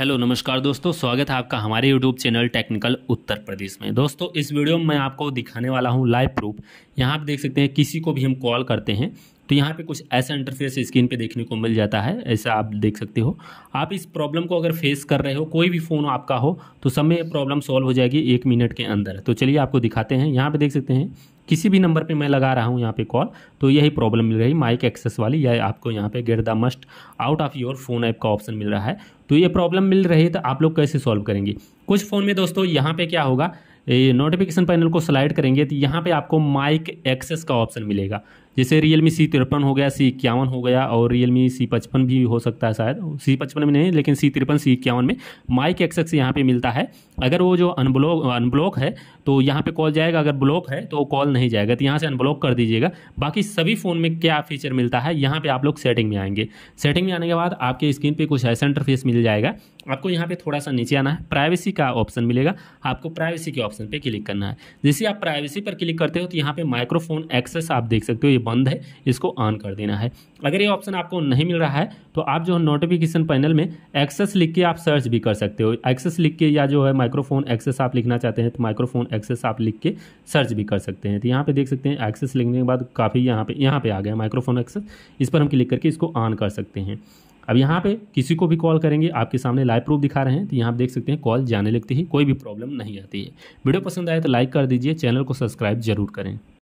hello नमस्कार दोस्तों स्वागत है आपका हमारे YouTube channel technical Uttar Pradesh में दोस्तों इस वीडियो में मैं आपको दिखाने वाला हूं लाइव प्रूफ यहां आप देख सकते हैं किसी को भी हम कॉल करते हैं तो यहाँ पे कुछ ऐसा इंटरफेस स्क्रीन पे देखने को मिल जाता है ऐसा आप देख सकते हो आप इस प्रॉब्लम को अगर फेस कर रहे हो कोई भी फ़ोन आपका हो तो सब में प्रॉब्लम सॉल्व हो जाएगी एक मिनट के अंदर तो चलिए आपको दिखाते हैं यहाँ पर देख सकते हैं किसी भी नंबर पे मैं लगा रहा हूँ यहाँ पे कॉल तो यही प्रॉब्लम मिल रही माइक एक्सेस वाली या आपको यहाँ पे get the most out of your phone app का ऑप्शन मिल रहा है तो ये प्रॉब्लम मिल रही है तो आप लोग कैसे सॉल्व करेंगे कुछ फ़ोन में दोस्तों यहाँ पे क्या होगा नोटिफिकेशन पैनल को स्लाइड करेंगे तो यहाँ पे आपको माइक एक्सेस का ऑप्शन मिलेगा जैसे रियल मी सी तिरपन हो गया सी इक्यावन हो गया और रियल मी सी पचपन भी हो सकता है शायद सी पचपन में नहीं लेकिन सी तिरपन सी इक्यावन में माइक एक्सेस यहाँ पे मिलता है अगर वो जो अनब्लॉक अनब्लॉक है तो यहाँ पे कॉल जाएगा अगर ब्लॉक है तो कॉल नहीं जाएगा तो यहाँ से अनब्लॉक कर दीजिएगा बाकी सभी फ़ोन में क्या फीचर मिलता है यहाँ पर आप लोग सेटिंग में आएंगे सेटिंग में आने के बाद आपके स्क्रीन पर कुछ ऐसा इंटरफेस मिल जाएगा आपको यहाँ पर थोड़ा सा नीचे आना है प्राइवेसी का ऑप्शन मिलेगा आपको प्राइवेसी के ऑप्शन पर क्लिक करना है जैसे आप प्राइवेसी पर क्लिक करते हो तो यहाँ पे माइक्रोफोन एक्सेस आप देख सकते हो ये बंद है इसको ऑन कर देना है अगर ये ऑप्शन आपको नहीं मिल रहा है तो आप जो है नोटिफिकेशन पैनल में एक्सेस लिख के आप सर्च भी कर सकते हो एक्सेस लिख के या जो है माइक्रोफोन एक्सेस आप लिखना चाहते हैं तो माइक्रोफोन एक्सेस आप लिख के सर्च भी कर सकते हैं तो यहाँ पे देख सकते हैं एक्सेस लिखने के बाद काफ़ी यहाँ पे यहाँ पे आ गया माइक्रोफोन एक्सेस इस पर हम क्लिक करके इसको ऑन कर सकते हैं अब यहाँ पे किसी को भी कॉल करेंगे आपके सामने लाइव प्रूफ दिखा रहे हैं तो यहाँ आप देख सकते हैं कॉल जाने लगती है कोई भी प्रॉब्लम नहीं आती है वीडियो पसंद आए तो लाइक कर दीजिए चैनल को सब्सक्राइब जरूर करें